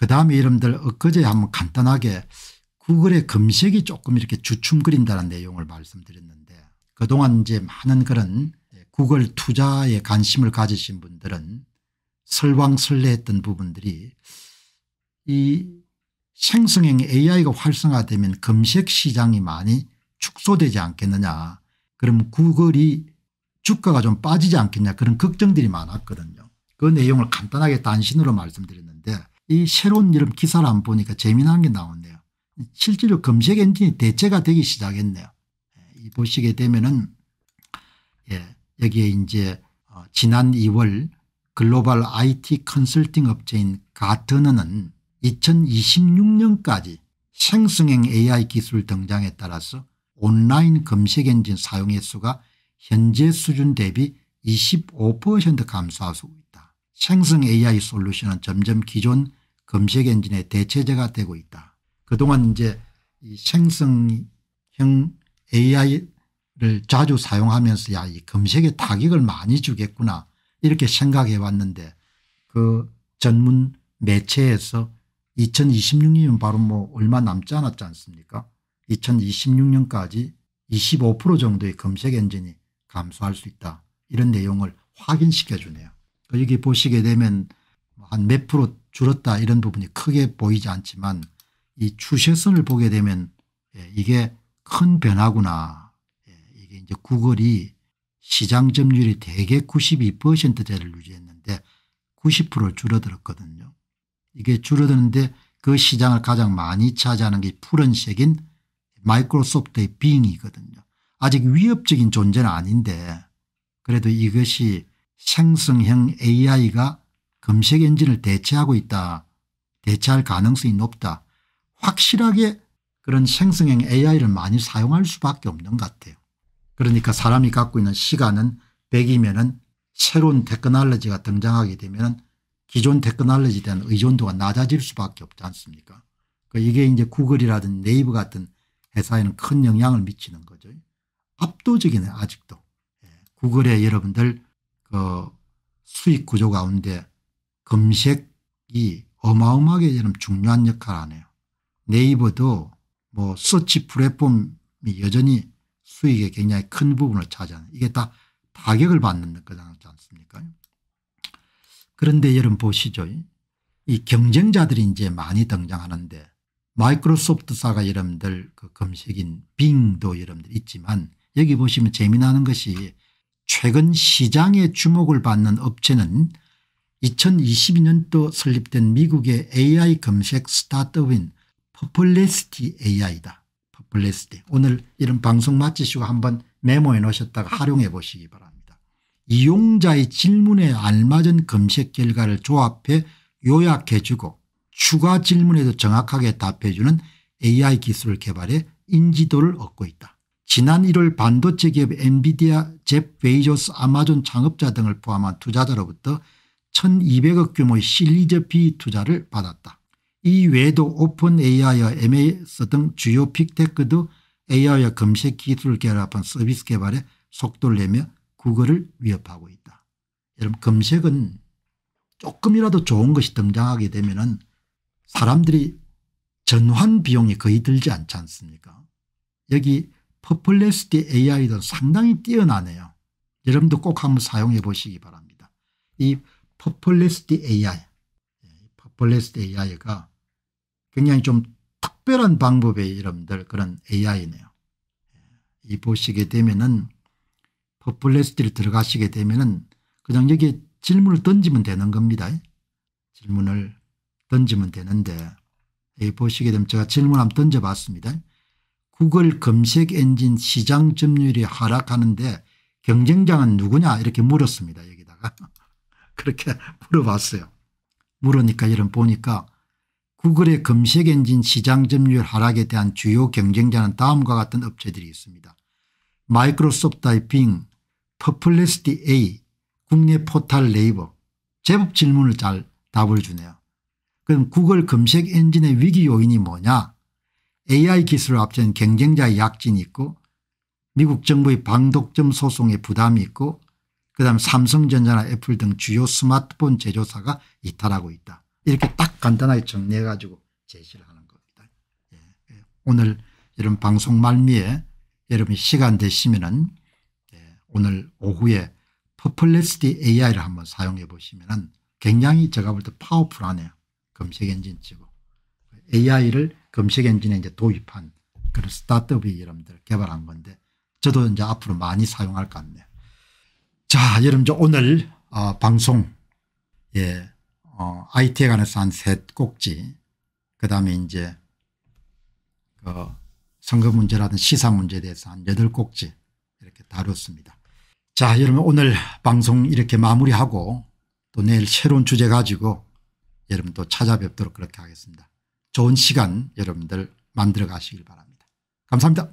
그다음에 이름들 엊그제 한번 간단하게 구글의 검색이 조금 이렇게 주춤거린다는 내용을 말씀드렸는데 그동안 이제 많은 그런 구글 투자에 관심을 가지신 분들은 설왕설래했던 부분들이 이 생성형 AI가 활성화되면 검색 시장이 많이 축소되지 않겠느냐 그럼 구글이 주가가 좀 빠지지 않겠냐 그런 걱정들이 많았거든요. 그 내용을 간단하게 단신으로 말씀드렸는데 이 새로운 이름 기사를 안 보니까 재미난 게 나오네요. 실제로 검색 엔진이 대체가 되기 시작했네요. 예, 보시게 되면은 예, 여기에 이제 어, 지난 2월 글로벌 IT 컨설팅 업체인 가트너는 2026년까지 생성형 AI 기술 등장에 따라서 온라인 검색 엔진 사용 횟수가 현재 수준 대비 25% 감소하고 있다. 생성 AI 솔루션은 점점 기존 검색 엔진의 대체제가 되고 있다. 그동안 이제 이 생성형 AI를 자주 사용하면서 야 이 검색에 타격을 많이 주겠구나 이렇게 생각해 왔는데 그 전문 매체에서 2026년 바로 뭐 얼마 남지 않았지 않습니까 2026년까지 25% 정도의 검색 엔진이 감소할 수 있다 이런 내용을 확인시켜 주네요. 여기 보시게 되면 한 몇 프로 줄었다 이런 부분이 크게 보이지 않지만 이 추세선을 보게 되면 예, 이게 큰 변화구나. 예, 이게 이제 구글이 시장 점유율이 대개 92%대를 유지했는데 90% 줄어들었거든요. 이게 줄어드는데 그 시장을 가장 많이 차지하는 게 푸른색인 마이크로소프트의 빙이거든요. 아직 위협적인 존재는 아닌데 그래도 이것이 생성형 AI가 검색 엔진을 대체하고 있다. 대체할 가능성이 높다. 확실하게 그런 생성형 AI를 많이 사용할 수밖에 없는 것 같아요. 그러니까 사람이 갖고 있는 시간은 100이면 은 새로운 테크놀로지가 등장하게 되면 은 기존 테크놀로지에 대한 의존도가 낮아질 수밖에 없지 않습니까 그러니까 이게 이제 구글이라든 네이버 같은 회사에는 큰 영향을 미치는 거죠. 압도적이네 아직도. 예, 구글의 여러분들 그 수익 구조 가운데 검색이 어마어마하게 저는 중요한 역할을 하네요. 네이버도 뭐 서치 플랫폼이 여전히 수익의 굉장히 큰 부분을 차지하는 이게 다 타격을 받는 거지 않습니까 그런데 여러분 보시죠. 이 경쟁자들이 이제 많이 등장하는데 마이크로소프트사가 여러분들 그 검색인 빙도 여러분들 있지만 여기 보시면 재미나는 것이 최근 시장에 주목을 받는 업체는 2022년도 설립된 미국의 AI 검색 스타트업인 퍼플레스티 AI다. 퍼플레스티. 오늘 이런 방송 마치시고 한번 메모해 놓으셨다가 활용해 보시기 바랍니다. 이용자의 질문에 알맞은 검색 결과를 조합해 요약해 주고 추가 질문에도 정확하게 답해 주는 AI 기술을 개발해 인지도를 얻고 있다. 지난 1월 반도체 기업 엔비디아, 잽 베이조스, 아마존 창업자 등을 포함한 투자자로부터 1200억 규모의 실리저피 투자를 받았다. 이 외에도 오픈 AI와 MAS 등 주요 픽테크도 AI와 검색 기술을 결합한 서비스 개발에 속도를 내며 국어를 위협하고 있다. 여러분 검색은 조금이라도 좋은 것이 등장하게 되면 은 사람들이 전환 비용이 거의 들지 않지 않습니까 여기 퍼플레스티 AI도 상당히 뛰어나네요. 여러분도 꼭 한번 사용해 보시기 바랍니다. 이 퍼플리스티 AI. 예, 퍼플리스티 AI가 굉장히 좀 특별한 방법의 이름들 그런 AI네요. 예, 이 보시게 되면은 퍼플리스티를 들어가시게 되면은 그냥 여기 질문을 던지면 되는 겁니다. 예, 질문을 던지면 되는데 여기 보시게 되면 제가 질문 한번 던져봤습니다. 구글 검색 엔진 시장 점유율이 하락하는데 경쟁자는 누구냐 이렇게 물었습니다. 여기다가 그렇게 물어봤어요. 물으니까 이런 보니까 구글의 검색 엔진 시장 점유율 하락에 대한 주요 경쟁자는 다음과 같은 업체들이 있습니다. 마이크로소프트의 빙, 퍼플레스티 A, 국내 포탈 네이버. 제법 질문을 잘 답을 주네요. 그럼 구글 검색 엔진의 위기 요인이 뭐냐? AI 기술을 앞둔 경쟁자의 약진이 있고 미국 정부의 방독점 소송의 부담이 있고 그다음 삼성전자나 애플 등 주요 스마트폰 제조사가 이탈하고 있다. 이렇게 딱 간단하게 정리해 가지고 제시를 하는 겁니다. 예, 예. 오늘 이런 방송 말미에 여러분이 시간 되시면은 예. 오늘 오후에 퍼플렉스티 AI를 한번 사용해 보시면은 굉장히 제가 볼 때 파워풀하네요. 검색 엔진 치고 AI를 검색 엔진에 이제 도입한 그런 스타트업이 여러분들 개발한 건데 저도 이제 앞으로 많이 사용할 것 같네요. 자 여러분 저 오늘 어, 방송 예 어, IT에 관해서 한세 꼭지 그다음에 이제 그 선거 문제라든 시사 문제에 대해서 한 여덟 꼭지 이렇게 다뤘습니다. 자 여러분 오늘 방송 이렇게 마무리하고 또 내일 새로운 주제 가지고 여러분 또 찾아뵙도록 그렇게 하겠습니다. 좋은 시간 여러분들 만들어 가시길 바랍니다. 감사합니다.